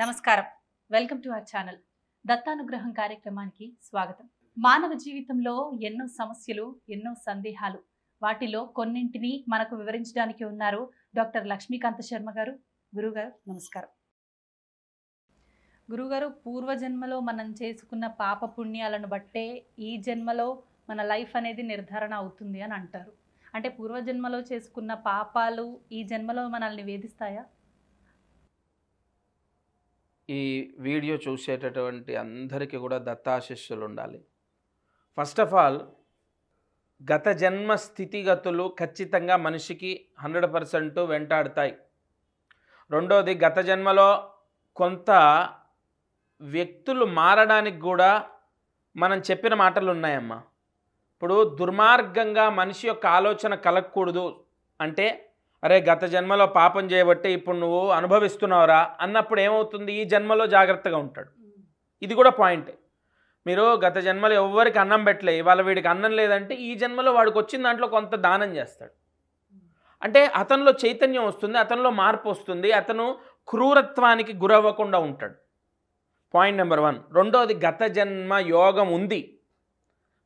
నమస్కారం welcome to our channel దత్తానుగ్రహం కార్యక్రమానికి స్వాగతం మానవ జీవితంలో ఎన్నో సమస్యలు ఎన్నో సందేహాలు వాటిలో కొన్నింటిని మనకు వివరించడానికి ఉన్నారు డాక్టర్ లక్ష్మీకాంత శర్మ గారు గురుగారు నమస్కారం గురుగారు పూర్వజన్మలో మనం చేసుకున్న పాప పుణ్యాలను బట్టే ఈ జన్మలో మన లైఫ్ అనేది నిర్ధారణ అవుతుంది అని అంటారు అంటే పూర్వజన్మలో చేసుకున్న పాపాలు ఈ జన్మలో మనల్ని వేధిస్తాయా ఈ వీడియో చూసేటటువంటి అందరికీ కూడా దత్తాశిష్యులు ఉండాలి ఫస్ట్ ఆఫ్ ఆల్ గత జన్మ స్థితిగతులు ఖచ్చితంగా మనిషికి హండ్రెడ్ పర్సెంట్ వెంటాడుతాయి రెండోది గత జన్మలో కొంత వ్యక్తులు మారడానికి కూడా మనం చెప్పిన మాటలు ఉన్నాయమ్మా ఇప్పుడు దుర్మార్గంగా మనిషి యొక్క ఆలోచన కలగకూడదు అంటే అరే గత జన్మలో పాపం చేయబట్టే ఇప్పుడు నువ్వు అనుభవిస్తున్నావురా అన్నప్పుడు ఏమవుతుంది ఈ జన్మలో జాగ్రత్తగా ఉంటాడు ఇది కూడా పాయింటే మీరు గత జన్మలో ఎవ్వరికి అన్నం పెట్టలే ఇవాళ వీడికి అన్నం లేదంటే ఈ జన్మలో వాడికి వచ్చిన దాంట్లో కొంత దానం చేస్తాడు అంటే అతనిలో చైతన్యం వస్తుంది అతనిలో మార్పు వస్తుంది అతను క్రూరత్వానికి గురవ్వకుండా ఉంటాడు పాయింట్ నెంబర్ వన్ రెండోది గత జన్మ యోగం ఉంది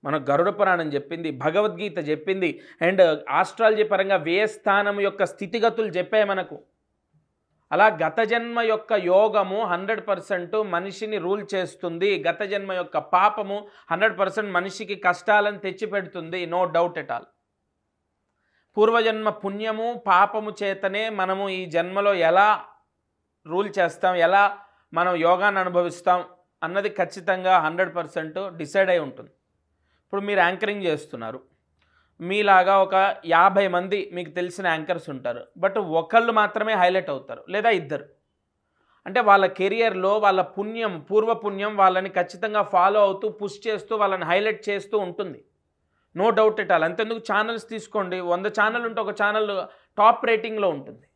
మన గరుడ పురాణం చెప్పింది భగవద్గీత చెప్పింది అండ్ ఆస్ట్రాలజీ పరంగా వ్యయస్థానం యొక్క స్థితిగతులు చెప్పాయి మనకు అలా గత జన్మ యొక్క యోగము హండ్రెడ్ పర్సెంట్ మనిషిని రూల్ చేస్తుంది గత జన్మ యొక్క పాపము హండ్రెడ్ పర్సెంట్ మనిషికి కష్టాలను తెచ్చిపెడుతుంది నో డౌట్ ఎట్ ఆల్ పూర్వజన్మ పుణ్యము పాపము చేతనే మనము ఈ జన్మలో ఎలా రూల్ చేస్తాం ఎలా మనం యోగాన్ని అనుభవిస్తాం అన్నది ఖచ్చితంగా హండ్రెడ్ పర్సెంట్ డిసైడ్ అయి ఉంటుంది ఇప్పుడు మీరు యాంకరింగ్ చేస్తున్నారు మీలాగా ఒక యాభై మంది మీకు తెలిసిన యాంకర్స్ ఉంటారు బట్ ఒకళ్ళు మాత్రమే హైలైట్ అవుతారు లేదా ఇద్దరు అంటే వాళ్ళ కెరియర్లో వాళ్ళ పుణ్యం పూర్వపుణ్యం వాళ్ళని ఖచ్చితంగా ఫాలో అవుతూ పుష్ చేస్తూ వాళ్ళని హైలైట్ చేస్తూ ఉంటుంది నో డౌట్ ఎట్ అలా అంతెందుకు ఛానల్స్ తీసుకోండి వంద ఛానల్ ఉంటే ఒక ఛానల్ టాప్ రేటింగ్లో ఉంటుంది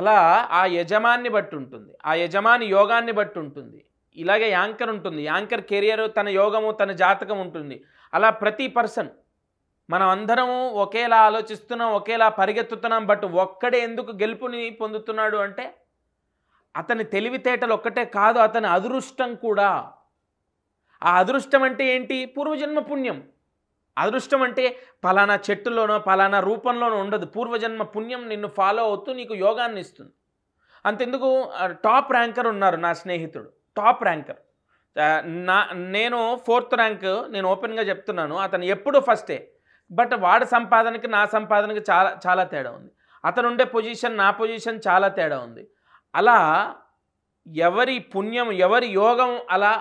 అలా ఆ యజమాన్ని బట్టి ఉంటుంది ఆ యజమాని యోగాన్ని బట్టి ఉంటుంది ఇలాగే యాంకర్ ఉంటుంది యాంకర్ కెరియర్ తన యోగము తన జాతకం ఉంటుంది అలా ప్రతి పర్సన్ మనం అందరము ఒకేలా ఆలోచిస్తున్నాం ఒకేలా పరిగెత్తుతున్నాం బట్ ఒక్కడే ఎందుకు గెలుపుని పొందుతున్నాడు అంటే అతని తెలివితేటలు ఒక్కటే కాదు అతని అదృష్టం కూడా ఆ అదృష్టం అంటే ఏంటి పూర్వజన్మ పుణ్యం అదృష్టం అంటే పలానా చెట్టులోనో పలానా రూపంలోనో ఉండదు పూర్వజన్మ పుణ్యం నిన్ను ఫాలో అవుతూ నీకు యోగాన్ని ఇస్తుంది అంతెందుకు టాప్ ర్యాంకర్ ఉన్నారు నా స్నేహితుడు టాప్ ర్యాంకర్ నా నేను ఫోర్త్ ర్యాంక్ నేను ఓపెన్గా చెప్తున్నాను అతను ఎప్పుడు ఫస్టే బట్ వాడి సంపాదనకి నా సంపాదనకి చాలా చాలా తేడా ఉంది అతను ఉండే పొజిషన్ నా పొజిషన్ చాలా తేడా ఉంది అలా ఎవరి పుణ్యం ఎవరి యోగం అలా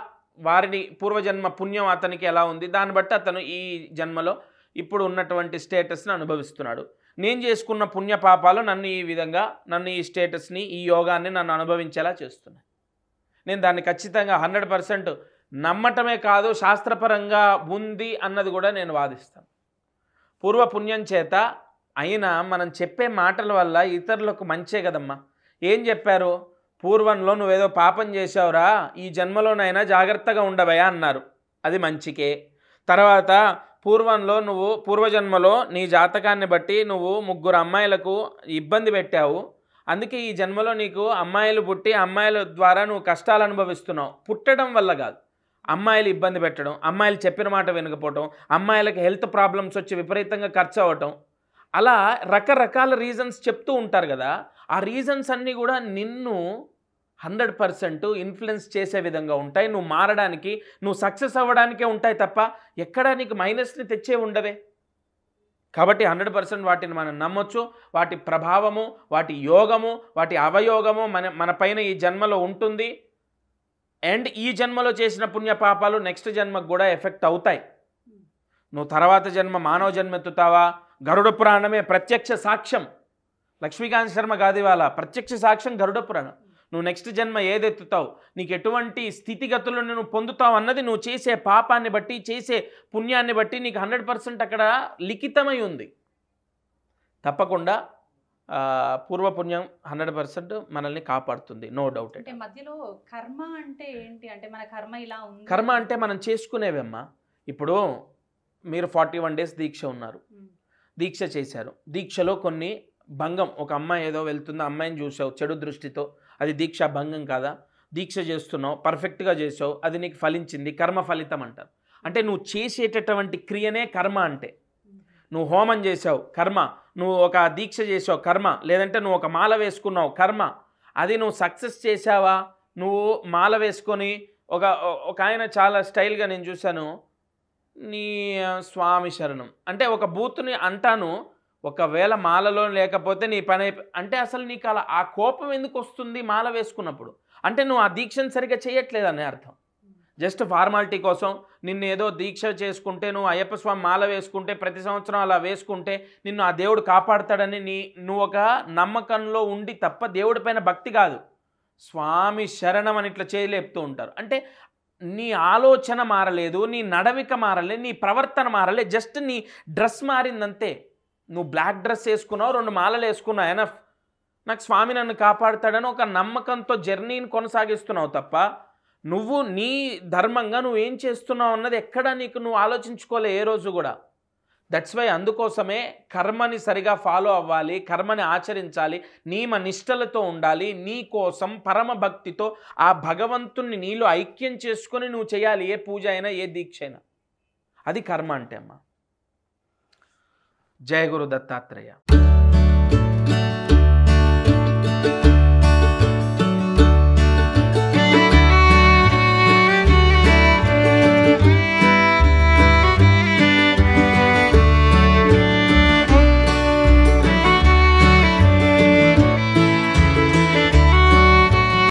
వారిని పూర్వజన్మ పుణ్యం అతనికి ఎలా ఉంది దాన్ని బట్టి అతను ఈ జన్మలో ఇప్పుడు ఉన్నటువంటి స్టేటస్ని అనుభవిస్తున్నాడు నేను చేసుకున్న పుణ్య పాపాలు నన్ను ఈ విధంగా నన్ను ఈ స్టేటస్ని ఈ యోగాన్ని నన్ను అనుభవించేలా చేస్తున్నాయి నేను దాన్ని ఖచ్చితంగా హండ్రెడ్ పర్సెంట్ నమ్మటమే కాదు శాస్త్రపరంగా ఉంది అన్నది కూడా నేను వాదిస్తాను పూర్వపుణ్యం చేత అయినా మనం చెప్పే మాటల వల్ల ఇతరులకు మంచే కదమ్మా ఏం చెప్పారు పూర్వంలో నువ్వేదో పాపం చేసావురా ఈ జన్మలోనైనా జాగ్రత్తగా ఉండవయా అన్నారు అది మంచికే తర్వాత పూర్వంలో నువ్వు పూర్వజన్మలో నీ జాతకాన్ని బట్టి నువ్వు ముగ్గురు అమ్మాయిలకు ఇబ్బంది పెట్టావు అందుకే ఈ జన్మలో నీకు అమ్మాయిలు పుట్టి అమ్మాయిల ద్వారా నువ్వు కష్టాలు అనుభవిస్తున్నావు పుట్టడం వల్ల కాదు అమ్మాయిలు ఇబ్బంది పెట్టడం అమ్మాయిలు చెప్పిన మాట వినకపోవటం అమ్మాయిలకు హెల్త్ ప్రాబ్లమ్స్ వచ్చి విపరీతంగా ఖర్చు అవ్వటం అలా రకరకాల రీజన్స్ చెప్తూ ఉంటారు కదా ఆ రీజన్స్ అన్నీ కూడా నిన్ను హండ్రెడ్ పర్సెంట్ ఇన్ఫ్లుయెన్స్ చేసే విధంగా ఉంటాయి నువ్వు మారడానికి నువ్వు సక్సెస్ అవ్వడానికే ఉంటాయి తప్ప ఎక్కడా నీకు మైనస్ని తెచ్చే ఉండవే కాబట్టి హండ్రెడ్ పర్సెంట్ వాటిని మనం నమ్మొచ్చు వాటి ప్రభావము వాటి యోగము వాటి అవయోగము మన మన పైన ఈ జన్మలో ఉంటుంది అండ్ ఈ జన్మలో చేసిన పుణ్య పాపాలు నెక్స్ట్ జన్మకు కూడా ఎఫెక్ట్ అవుతాయి నువ్వు తర్వాత జన్మ మానవ జన్మ ఎత్తుతావా గరుడ పురాణమే ప్రత్యక్ష సాక్ష్యం లక్ష్మీకాంత్ శర్మ గాదివాల ప్రత్యక్ష సాక్ష్యం గరుడ పురాణం నువ్వు నెక్స్ట్ జన్మ ఏదెత్తుతావు నీకు ఎటువంటి స్థితిగతులను నువ్వు పొందుతావు అన్నది నువ్వు చేసే పాపాన్ని బట్టి చేసే పుణ్యాన్ని బట్టి నీకు హండ్రెడ్ పర్సెంట్ అక్కడ లిఖితమై ఉంది తప్పకుండా పూర్వపుణ్యం హండ్రెడ్ పర్సెంట్ మనల్ని కాపాడుతుంది నో డౌట్ అంటే మధ్యలో కర్మ అంటే ఏంటి అంటే మన కర్మ ఇలా ఉంది కర్మ అంటే మనం చేసుకునేవమ్మా ఇప్పుడు మీరు ఫార్టీ వన్ డేస్ దీక్ష ఉన్నారు దీక్ష చేశారు దీక్షలో కొన్ని భంగం ఒక అమ్మాయి ఏదో వెళ్తుందో అమ్మాయిని చూసావు చెడు దృష్టితో అది దీక్షా భంగం కాదా దీక్ష చేస్తున్నావు పర్ఫెక్ట్గా చేసావు అది నీకు ఫలించింది కర్మ ఫలితం అంటారు అంటే నువ్వు చేసేటటువంటి క్రియనే కర్మ అంటే నువ్వు హోమం చేసావు కర్మ నువ్వు ఒక దీక్ష చేసావు కర్మ లేదంటే నువ్వు ఒక మాల వేసుకున్నావు కర్మ అది నువ్వు సక్సెస్ చేసావా నువ్వు మాల వేసుకొని ఒక ఒక ఆయన చాలా స్టైల్గా నేను చూశాను నీ స్వామి శరణం అంటే ఒక బూత్ని అంటాను ఒకవేళ మాలలో లేకపోతే నీ పని అంటే అసలు నీకు అలా ఆ కోపం ఎందుకు వస్తుంది మాల వేసుకున్నప్పుడు అంటే నువ్వు ఆ దీక్షను సరిగ్గా అనే అర్థం జస్ట్ ఫార్మాలిటీ కోసం నిన్ను ఏదో దీక్ష చేసుకుంటే నువ్వు అయ్యప్ప స్వామి మాల వేసుకుంటే ప్రతి సంవత్సరం అలా వేసుకుంటే నిన్ను ఆ దేవుడు కాపాడతాడని నీ నువ్వు ఒక నమ్మకంలో ఉండి తప్ప దేవుడి పైన భక్తి కాదు స్వామి శరణం అని ఇట్లా చేయలేపుతూ ఉంటారు అంటే నీ ఆలోచన మారలేదు నీ నడవిక మారలేదు నీ ప్రవర్తన మారలేదు జస్ట్ నీ డ్రెస్ మారిందంతే నువ్వు బ్లాక్ డ్రెస్ వేసుకున్నావు రెండు మాలలు వేసుకున్నావు ఎనఫ్ నాకు స్వామి నన్ను కాపాడుతాడని ఒక నమ్మకంతో జర్నీని కొనసాగిస్తున్నావు తప్ప నువ్వు నీ ధర్మంగా నువ్వేం చేస్తున్నావు అన్నది ఎక్కడ నీకు నువ్వు ఆలోచించుకోలే ఏ రోజు కూడా దట్స్ వై అందుకోసమే కర్మని సరిగా ఫాలో అవ్వాలి కర్మని ఆచరించాలి నియమ నిష్టలతో ఉండాలి నీ కోసం పరమభక్తితో ఆ భగవంతుణ్ణి నీలో ఐక్యం చేసుకొని నువ్వు చేయాలి ఏ పూజ అయినా ఏ దీక్ష అయినా అది కర్మ అంటే అమ్మా जय गुरु दत्तात्रेय